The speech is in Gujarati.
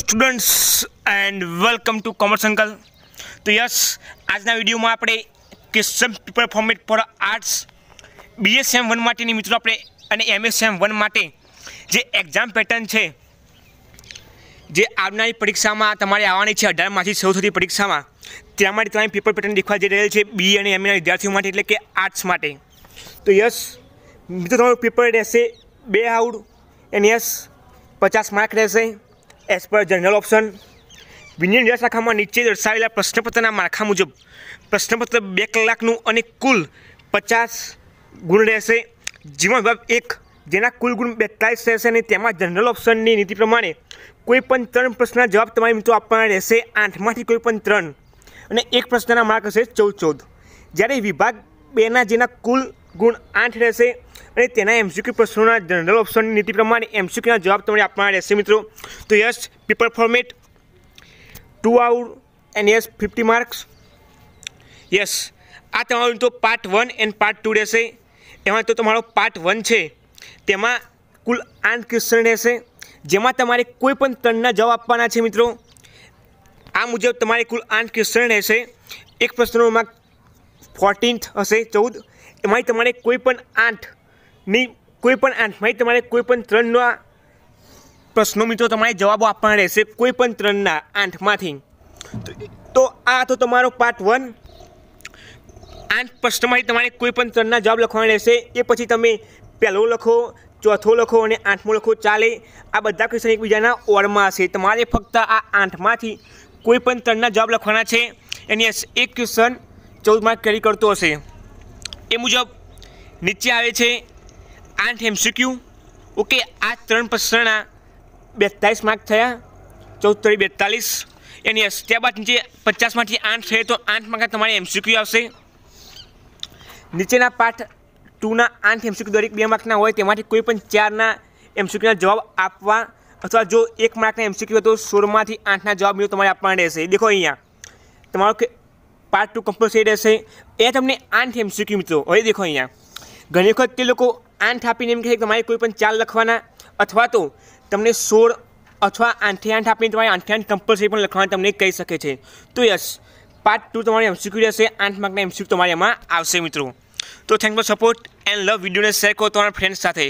students and welcome to commerce uncle તો યસ આજના વિડીયોમાં આપણે question paper format for arts BSM one માટેની મિત્રો આપણે અને એમએસએમ વન માટે જે એક્ઝામ પેટર્ન છે જે આવનારી પરીક્ષામાં તમારે આવવાની છે અઢારમાંથી સૌ સુધી પરીક્ષામાં ત્યાં માટે તમારી પેપર પેટર્ન દેખવા જઈ રહેલ છે બી અને એમના વિદ્યાર્થીઓ માટે એટલે કે આર્ટ્સ માટે તો યસ મિત્રો તમારું પેપર રહેશે બે આઉટ એન્ડ યસ પચાસ માર્ક રહેશે એઝ પર જનરલ ઓપ્શન વિનિયન રિયાસ શાખામાં નીચે દર્શાવેલા પ્રશ્નપત્રના માળખા મુજબ પ્રશ્નપત્ર બે કલાકનું અને કુલ પચાસ ગુણ રહેશે જેમાં વિભાગ એક જેના કુલ ગુણ બેતાલીસ રહેશે અને તેમાં જનરલ ઓપ્શનની નીતિ પ્રમાણે કોઈ પણ ત્રણ પ્રશ્નના જવાબ તમારી મિત્રો આપવાના રહેશે આઠમાંથી કોઈ પણ ત્રણ અને એક પ્રશ્નના માર્ક હશે ચૌદ ચૌદ જ્યારે વિભાગ બેના જેના કુલ ગુણ આઠ રહેશે અને તેના એમસીક્યુ પ્રશ્નોના જનરલ ઓપ્શનની નીતિ પ્રમાણે એમસીક્યુના જવાબ તમારે આપવાના રહેશે મિત્રો તો yes paper format two out and yes fifty marks yes આ તમારું તો part one and part two રહેશે એમાં તો તમારો પાર્ટ વન છે તેમાં કુલ આઠ ક્વેશ્ચન રહેશે જેમાં તમારે કોઈ પણ ત્રણના જવાબ આપવાના છે મિત્રો આ મુજબ તમારે કુલ આઠ ક્વેશ્ચન રહેશે એક પ્રશ્નોમાં ફોર્ટીન્થ હશે ચૌદ એમાંથી તમારે કોઈ પણ આઠ ની કોઈ પણ આઠમાંથી તમારે કોઈ પણ ત્રણના પ્રશ્નો મિત્રો તમારે જવાબો આપવાના રહેશે કોઈ પણ ત્રણના આઠમાંથી તો આ તો તમારો પાર્ટ વન આઠ પ્રશ્નમાંથી તમારે કોઈ પણ ત્રણના જવાબ લખવાના રહેશે એ પછી તમે પહેલો લખો ચોથો લખો અને આઠમો લખો ચાલે આ બધા ક્વેશ્ચન એકબીજાના ઓળમાં હશે તમારે ફક્ત આ આઠમાંથી કોઈ પણ ત્રણના જવાબ લખવાના છે એની એક ક્વેશ્ચન ચૌદ માર્ક કેરી કરતો હશે એ મુજબ નીચે આવે છે આઠ એમસીક્યુ ઓકે આ ત્રણ પ્રશ્નના બેતાલીસ માર્ક થયા ચૌદ બેતાલીસ એની ત્યારબાદ નીચે પચાસમાંથી આઠ થયે તો આઠ માર્ક તમારે એમસીક્યુ આવશે નીચેના પાઠ ટુના આઠ એમસીક્યુ દરેક બે માર્કના હોય તેમાંથી કોઈ પણ ચારના એમસીક્યુના જવાબ આપવા અથવા જો એક માર્કના એમસીક્યુ હોય તો સોળમાંથી આઠના જવાબ મિત્રો તમારે આપવાના રહેશે દેખો અહીંયા તમારો પાર્ટ ટુ કમ્પલસરી રહેશે એ તમને આઠ એમસીક્યુ મિત્રો હવે દેખો અહીંયા ઘણી વખત તે લોકો આઠ આપીને એમ કહે કે તમારે કોઈ પણ ચાર લખવાના અથવા તો તમને સોળ અથવા આઠે આઠ આપીને તમારે આઠે આઠ કમ્પલસરી પણ લખવાના તમને કહી શકે છે તો યસ પાર્ટ ટુ તમારે એમસીક્યુ રહેશે આઠ માર્કના એમસીક્યુ તમારે એમાં આવશે મિત્રો તો thank for support and love વિડીયોને શેર કરો તમારા ફ્રેન્ડ્સ સાથે